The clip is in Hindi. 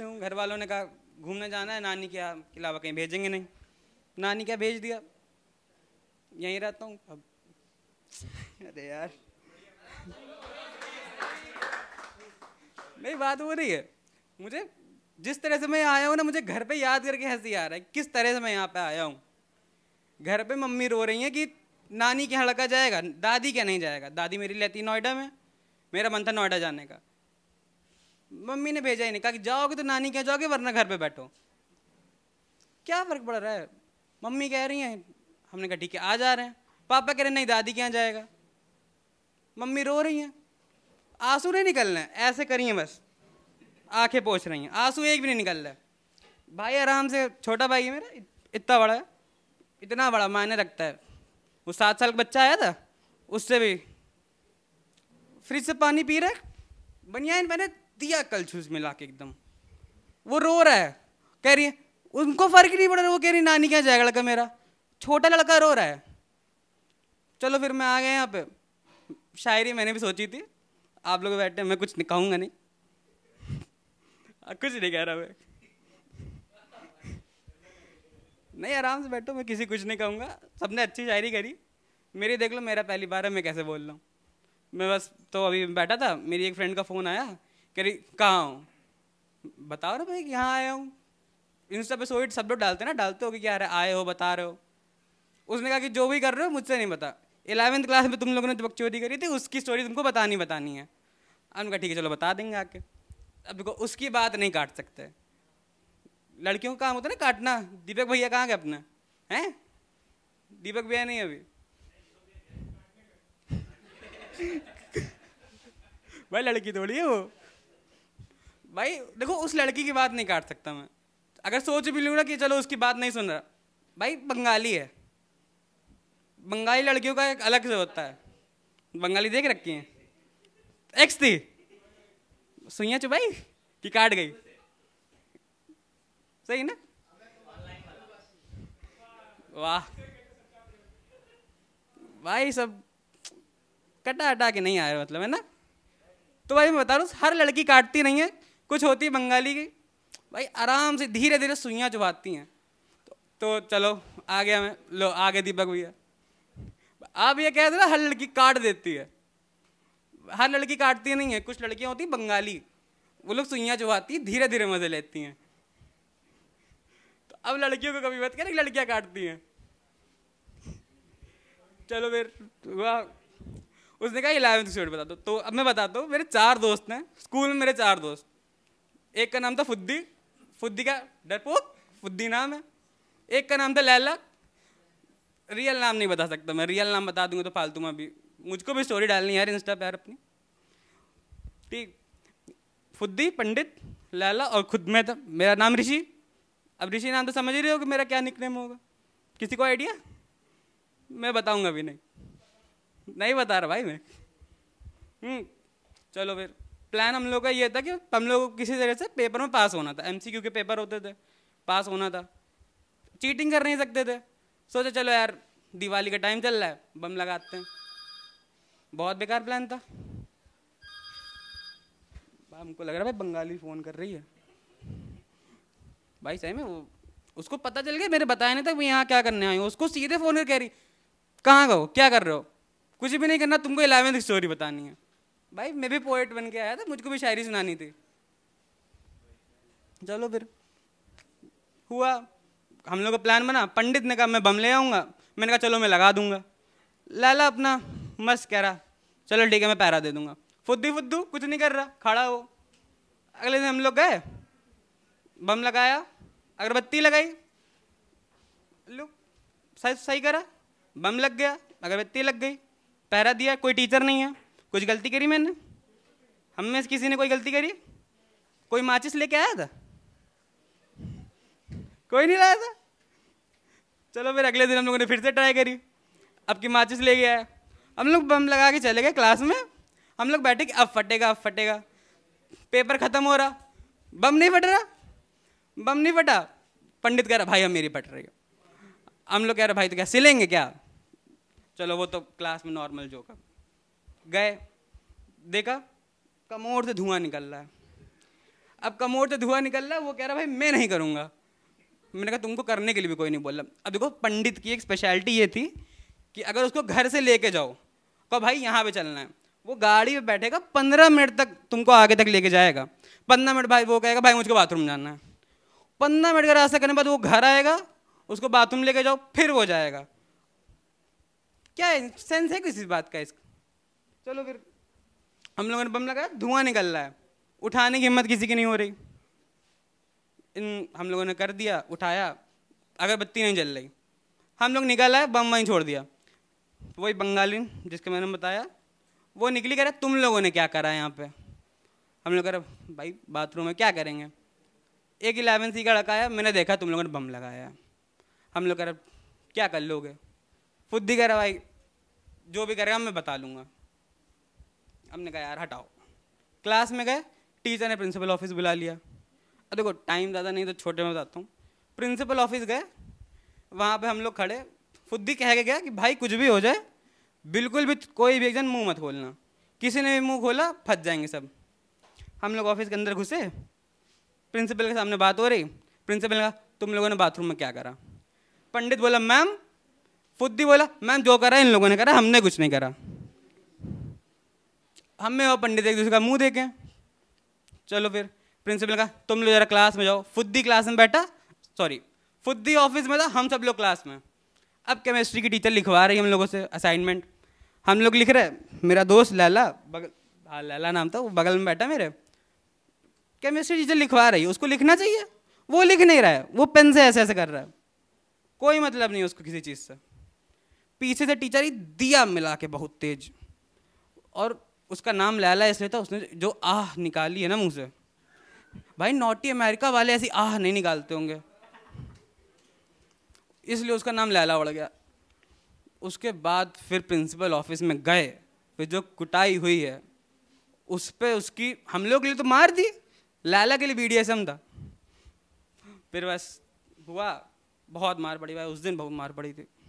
से हूँ घर वालों ने कहा घूमने जाना है नानी के के अलावा कहीं भेजेंगे नहीं नानी क्या भेज दिया यहीं रहता हूँ अब अरे यार मेरी बात हो रही है मुझे जिस तरह से मैं आया हूँ ना मुझे घर पे याद करके हंसी आ रहा है किस तरह से मैं यहाँ पे आया हूँ घर पे मम्मी रो रही है कि नानी के यहाँ लड़का जाएगा दादी क्या नहीं जाएगा दादी मेरी लेती नोएडा में मेरा मन था नोएडा जाने का मम्मी ने भेजा ही नहीं कहा कि जाओगे तो नानी क्या जाओगे वरना घर पे बैठो क्या फर्क पड़ रहा है मम्मी कह रही हैं हमने कहा ठीक है आ जा रहे हैं पापा कह रहे नहीं दादी के यहाँ जाएगा मम्मी रो रही हैं आंसू नहीं निकल रहे ऐसे करिए बस आंखें पोछ रही हैं आंसू एक भी नहीं निकल रहे भाई आराम से छोटा भाई है मेरा इतना बड़ा है इतना बड़ा मायने रखता है वो सात साल का बच्चा आया था उससे भी फ्रिज से पानी पी रहे बनिया बनियान मैंने दिया कल छूस मिला के एकदम वो रो रहा है कह रही है उनको फर्क ही नहीं पड़ रहा वो कह रही नानी क्या जाएगा लड़का मेरा छोटा लड़का रो रहा है चलो फिर मैं आ गया यहाँ पे शायरी मैंने भी सोची थी आप लोग बैठे मैं कुछ कहूँगा नहीं कुछ नहीं कह रहा मैं नहीं आराम से बैठो मैं किसी कुछ नहीं कहूँगा सबने अच्छी शायरी करी मेरी देख लो मेरा पहली बार है मैं कैसे बोल रहा हूँ मैं बस तो अभी बैठा था मेरी एक फ्रेंड का फ़ोन आया कह रही कहाँ हूँ बताओ ना भाई यहाँ आया हूँ इंस्टा पे सोइट सब लोग डालते ना डालते हो कि क्या आए हो बता रहे हो उसने कहा कि जो भी कर रहे हो मुझसे नहीं बता एलेवेंथ क्लास में तुम लोगों ने जब चोरी करी थी उसकी स्टोरी तुमको बतानी बतानी है अब कहा ठीक है चलो बता देंगे आके अब देखो उसकी बात नहीं काट सकते लड़कियों का काम होता है ना काटना दीपक भैया कहाँ गए अपने हैं दीपक भैया नहीं अभी भाई लड़की थोड़ी है वो भाई देखो उस लड़की की बात नहीं काट सकता मैं अगर सोच भी लूँ ना कि चलो उसकी बात नहीं सुन रहा भाई बंगाली है बंगाली लड़कियों का एक अलग से होता है बंगाली देख रखी हैं एक्स थी सुइया भाई कि काट गई सही ना वाह भाई सब कटा हटा के नहीं आया मतलब है ना तो भाई मैं बता रहा हूँ हर लड़की काटती नहीं है कुछ होती है बंगाली की भाई आराम से धीरे धीरे सुइयाँ चुभाती हैं तो, तो चलो आ गया मैं लो आ गया दीपक भैया आप ये कह रहे हर लड़की काट देती है हर लड़की काटती नहीं है कुछ लड़कियाँ होती बंगाली वो लोग सुइयाँ हैं धीरे धीरे मज़े लेती हैं तो अब लड़कियों को कभी मत करें लड़कियाँ काटती हैं चलो फिर हुआ उसने कहा इलेवंथ स्टूडेंट बता दो तो अब मैं बताता हूँ मेरे चार दोस्त हैं स्कूल में मेरे चार दोस्त एक का नाम था फुद्दी फुद्दी का डरपोक फुद्दी नाम है एक का नाम था लैला रियल नाम नहीं बता सकता मैं रियल नाम बता दूंगा तो फालतू में अभी मुझको भी स्टोरी डालनी है यार इंस्टा पर अपनी ठीक फुद्दी पंडित लैला और खुद मैं था मेरा नाम ऋषि अब ऋषि नाम तो समझ ही रहे हो कि मेरा क्या निकनेम होगा किसी को आइडिया मैं बताऊंगा भी नहीं नहीं बता रहा भाई मैं हम्म, चलो फिर प्लान हम लोग का ये था कि हम लोग किसी तरह से पेपर में पास होना था एम के पेपर होते थे पास होना था चीटिंग कर नहीं सकते थे सोचा चलो यार दिवाली का टाइम चल रहा है बम लगाते हैं बहुत बेकार प्लान था हमको लग रहा है भाई बंगाली फ़ोन कर रही है भाई सही में वो उसको पता चल गया मेरे बताया नहीं था यहाँ क्या करने आई हूँ उसको सीधे फ़ोन कर कह रही कहाँ गो क्या कर रहे हो कुछ भी नहीं करना तुमको इलेवेंथ स्टोरी बतानी है भाई मैं भी पोएट बन के आया था मुझको भी शायरी सुनानी थी चलो फिर हुआ हम लोग का प्लान बना पंडित ने कहा मैं बम ले आऊँगा मैंने कहा चलो मैं लगा दूंगा लाला अपना मस्त कह रहा चलो ठीक है मैं पैरा दे दूंगा फुद्दी फुद्दू कुछ नहीं कर रहा खड़ा हो अगले दिन हम लोग गए बम लगाया अगरबत्ती लगाई लो सही सही करा बम लग गया अगरबत्ती लग गई पहरा दिया कोई टीचर नहीं है कुछ गलती करी मैंने हम में किसी ने कोई गलती करी कोई माचिस लेके आया था कोई नहीं लाया था चलो फिर अगले दिन हम लोगों ने फिर से ट्राई करी अब की माचिस लेके आया हम लोग बम लगा के चले गए क्लास में हम लोग बैठे कि अब फटेगा अब फटेगा पेपर ख़त्म हो रहा बम नहीं फट रहा बम नहीं फटा पंडित कह रहा भाई हम मेरी फट रही है हम लोग कह रहे भाई तो क्या सिलेंगे क्या चलो वो तो क्लास में नॉर्मल जो का गए देखा कमोड़ से धुआं निकल रहा है अब कमोड़ से धुआं निकल रहा है वो कह रहा भाई मैं नहीं करूँगा मैंने कहा तुमको करने के लिए भी कोई नहीं बोल रहा अब देखो पंडित की एक स्पेशलिटी ये थी कि अगर उसको घर से लेके जाओ कहो भाई यहाँ पे चलना है वो गाड़ी पे बैठेगा पंद्रह मिनट तक तुमको आगे तक लेके जाएगा पंद्रह मिनट भाई वो कहेगा भाई मुझको बाथरूम जाना है पंद्रह मिनट का रास्ता करने के बाद वो घर आएगा उसको बाथरूम लेके जाओ फिर वो जाएगा क्या सेंस है किसी बात का इस चलो फिर हम लोगों ने बम लगाया धुआं निकल रहा है उठाने की हिम्मत किसी की नहीं हो रही इन हम लोगों ने कर दिया उठाया अगरबत्ती नहीं जल रही हम लोग निकल आए बम वहीं छोड़ दिया वही बंगाली जिसके मैंने बताया वो निकली कह रहा तुम लोगों ने क्या करा यहाँ पे हम लोग कह रहे भाई बाथरूम में क्या करेंगे एक इलेवन सी का लड़का मैंने देखा तुम लोगों ने बम लगाया हम लोग कह रहे क्या कर लोगे खुद ही कह रहा भाई जो भी करेगा मैं बता लूँगा हमने कहा यार हटाओ क्लास में गए टीचर ने प्रिंसिपल ऑफिस बुला लिया अब देखो टाइम ज़्यादा नहीं तो छोटे में बताता हूँ प्रिंसिपल ऑफिस गए वहाँ पे हम लोग खड़े खुद ही कह के गया कि भाई कुछ भी हो जाए बिल्कुल भी कोई भी एक जन मुँह मत खोलना किसी ने भी मुँह खोला फंस जाएंगे सब हम लोग ऑफिस के अंदर घुसे प्रिंसिपल के सामने बात हो रही प्रिंसिपल ने कहा तुम लोगों ने बाथरूम में क्या करा पंडित बोला मैम फुद्दी बोला मैम जो करा इन लोगों ने करा हमने कुछ नहीं करा हम में और पंडित एक दूसरे का मुंह देखें चलो फिर प्रिंसिपल का तुम लोग जरा क्लास में जाओ फुद्दी क्लास में बैठा सॉरी फुद्दी ऑफिस में था हम सब लोग क्लास में अब केमिस्ट्री की टीचर लिखवा रही है हम लोगों से असाइनमेंट हम लोग लिख रहे मेरा दोस्त लैला बगल हाँ लैला नाम था वो बगल में बैठा मेरे केमिस्ट्री टीचर लिखवा रही है उसको लिखना चाहिए वो लिख नहीं रहा है वो पेन से ऐसे ऐसे कर रहा है कोई मतलब नहीं उसको किसी चीज़ से पीछे से टीचर ही दिया मिला के बहुत तेज और उसका नाम लैला इसलिए था उसने जो आह निकाली है ना मुँह से भाई नॉटी अमेरिका वाले ऐसी आह नहीं निकालते होंगे इसलिए उसका नाम लैला पड़ गया उसके बाद फिर प्रिंसिपल ऑफिस में गए फिर जो कुटाई हुई है उस पर उसकी हम लोग के लिए तो मार दी लैला के लिए बी डी था फिर बस हुआ बहुत मार पड़ी भाई उस दिन बहुत मार पड़ी थी